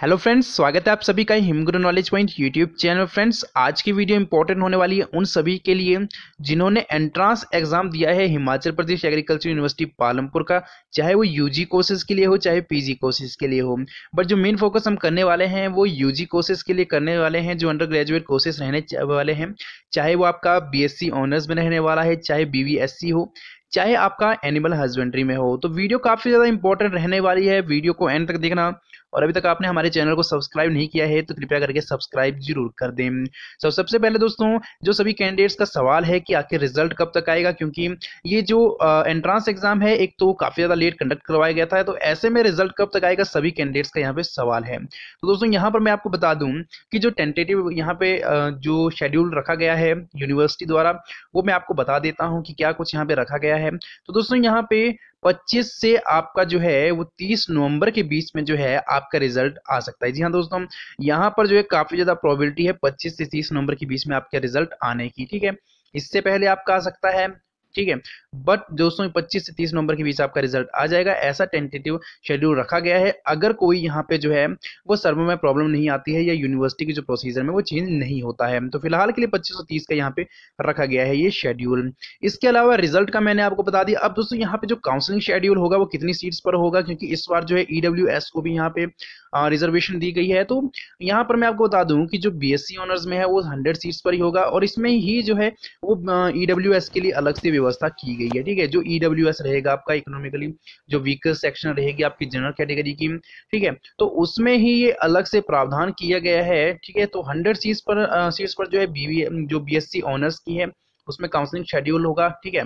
hello friends स्वागत है आप सभी का Himgro knowledge point YouTube channel friends आज की वीडियो इंपॉर्टेंट होने वाली है उन सभी के लिए जिन्होंने एंट्रांस एग्जाम दिया है हिमाचल प्रदेश एग्रीकल्चर यूनिवर्सिटी पालमपुर का चाहे वो यूजी कोर्सेज के लिए हो चाहे पीजी कोर्सेज के लिए हो बट जो मेन फोकस हम करने वाले हैं वो यू कोर्सेज के लिए करने वाले हैं जो अंडर ग्रेजुएट कोर्सेज रहने वाले हैं चाहे वो आपका बी ऑनर्स में रहने वाला है चाहे बी हो चाहे आपका एनिमल हस्बेंड्री में हो तो वीडियो काफ़ी ज़्यादा इंपॉर्टेंट रहने वाली है वीडियो को एंड तक देखना और अभी तक आपने हमारे चैनल को सब्सक्राइब नहीं किया है तो कृपया करके सब्सक्राइब जरूर कर दें सब सबसे पहले दोस्तों जो सभी कैंडिडेट्स का सवाल है कि आखिर रिजल्ट कब तक आएगा क्योंकि ये जो एंट्रांस एग्जाम है एक तो काफ़ी ज़्यादा लेट कंडक्ट करवाया गया था तो ऐसे में रिजल्ट कब तक आएगा सभी कैंडिडेट्स का यहाँ पे सवाल है तो दोस्तों यहाँ पर मैं आपको बता दूँ की जो टेंटेटिव यहाँ पे जो शेड्यूल रखा गया है यूनिवर्सिटी द्वारा वो मैं आपको बता देता हूँ कि क्या कुछ यहाँ पे रखा गया है है तो दोस्तों यहाँ पे 25 से आपका जो है वो 30 नवंबर के बीच में जो है आपका रिजल्ट आ सकता है जी हाँ दोस्तों यहाँ पर जो है काफी ज्यादा प्रोबेबिलिटी है 25 से 30 नवंबर के बीच में आपका रिजल्ट आने की ठीक है इससे पहले आपका आ सकता है ठीक है बट दोस्तों 25 से 30 नवंबर के बीच आपका रिजल्ट आ जाएगा ऐसा टेंटेटिव शेड्यूल रखा गया है अगर कोई यहाँ पे जो है वो सर्वे में प्रॉब्लम नहीं आती है या यूनिवर्सिटी की जो प्रोसीजर में वो चेंज नहीं होता है तो फिलहाल के लिए पच्चीस सौ तीस का यहाँ पे रखा गया है ये शेड्यूल इसके अलावा रिजल्ट का मैंने आपको बता दिया अब दोस्तों यहाँ पे जो काउंसिलिंग शेड्यूल होगा वो कितनी सीट्स पर होगा क्योंकि इस बार जो है ईडब्ल्यू e को भी यहाँ पे रिजर्वेशन दी गई है तो यहाँ पर मैं आपको बता दूँ कि जो सी ऑनर्स में है वो हंड्रेड सीट्स पर ही होगा और इसमें ही जो है वो ईडब्ल्यू e के लिए अलग से व्यवस्था की गई गई है ठीक है जो ईडब्ल्यू e रहेगा आपका इकोनॉमिकली जो वीकर सेक्शन रहेगी आपकी जनरल कैटेगरी की ठीक है तो उसमें ही ये अलग से प्रावधान किया गया है ठीक है तो हंड्रेड सीट्स पर सीट्स पर जो है बीवी जो बीएससी ऑनर्स की है उसमें काउंसलिंग शेड्यूल होगा ठीक है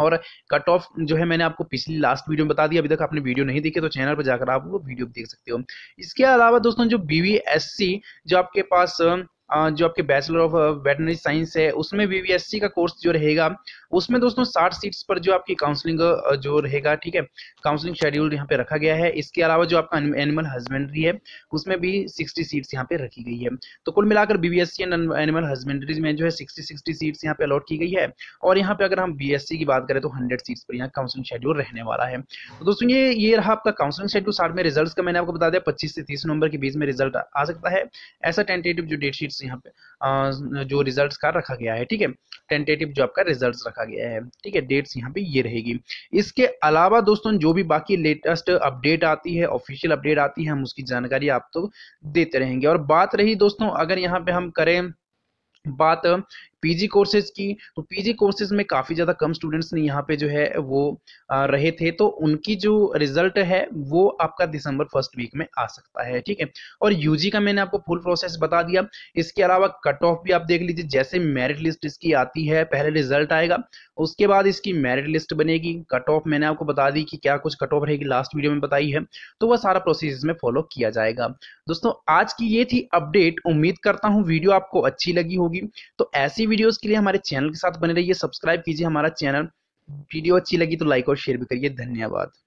और कट ऑफ जो है मैंने आपको पिछली लास्ट वीडियो में बता दिया अभी तक आपने वीडियो नहीं देखी तो चैनल पर जाकर आप वो वीडियो देख सकते हो इसके अलावा दोस्तों जो बीवीएससी जो आपके पास जो आपके बैचलर ऑफ वेटनरी साइंस है उसमें बीबीएससी का कोर्स जो रहेगा उसमें दोस्तों साठ सीट्स पर जो आपकी काउंसलिंग जो रहेगा ठीक है काउंसलिंग शेड्यूल यहाँ पे रखा गया है इसके अलावा जो आपका एनिमल हस्बेंड्री है उसमें भी सिक्सटी सीट्स यहाँ पे रखी गई है तो कुल मिलाकर बीबीएससी एंड एनिमल हस्बेंड्री में जो है सिक्सटी सिक्सटी सीट्स यहाँ पे अलॉट की गई है और यहाँ पे अगर हम बी की बात करें तो हंड्रेड सीट्स पर यहाँ काउंसलिंग शेड्यूल रहने वाला है तो दोस्तों ये ये रहा आपका काउंसलिंग शेड्यूल साथ में रिजल्ट का मैंने आपको बता दिया पच्चीस से तीस नवंबर के बीच में रिजल्ट आ सकता है ऐसा टेंटेटिव जो डेट शीट तो यहाँ पे जो रिजल्ट्स का रखा गया है ठीक है टेंटेटिव जो आपका रिजल्ट्स रखा गया है ठीक है डेट्स यहाँ पे ये रहेगी इसके अलावा दोस्तों जो भी बाकी लेटेस्ट अपडेट आती है ऑफिशियल अपडेट आती है हम उसकी जानकारी आप तो देते रहेंगे और बात रही दोस्तों अगर यहाँ पे हम करें बात पीजी कोर्सेज की तो पीजी कोर्सेज में काफ़ी ज़्यादा कम स्टूडेंट्स ने यहाँ पे जो है वो रहे थे तो उनकी जो रिजल्ट है वो आपका दिसंबर फर्स्ट वीक में आ सकता है ठीक है और यूजी का मैंने आपको फुल प्रोसेस बता दिया इसके अलावा कट ऑफ भी आप देख लीजिए जैसे मेरिट लिस्ट इसकी आती है पहले रिजल्ट आएगा उसके बाद इसकी मेरिट लिस्ट बनेगी कट ऑफ मैंने आपको बता दी कि क्या कुछ कट ऑफ रहेगी लास्ट वीडियो में बताई है तो वह सारा प्रोसेस इसमें फॉलो किया जाएगा दोस्तों आज की ये थी अपडेट उम्मीद करता हूँ वीडियो आपको अच्छी लगी होगी तो ऐसी वीडियोस के लिए हमारे चैनल के साथ बने रहिए सब्सक्राइब कीजिए हमारा चैनल वीडियो अच्छी लगी तो लाइक और शेयर भी करिए धन्यवाद